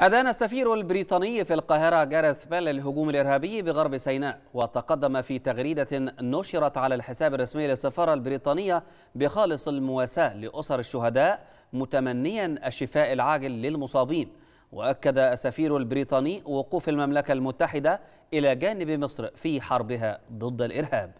أدان السفير البريطاني في القاهرة جارث بيل الهجوم الإرهابي بغرب سيناء وتقدم في تغريدة نشرت على الحساب الرسمي للسفارة البريطانية بخالص المواساة لأسر الشهداء متمنيا الشفاء العاجل للمصابين وأكد السفير البريطاني وقوف المملكة المتحدة إلى جانب مصر في حربها ضد الإرهاب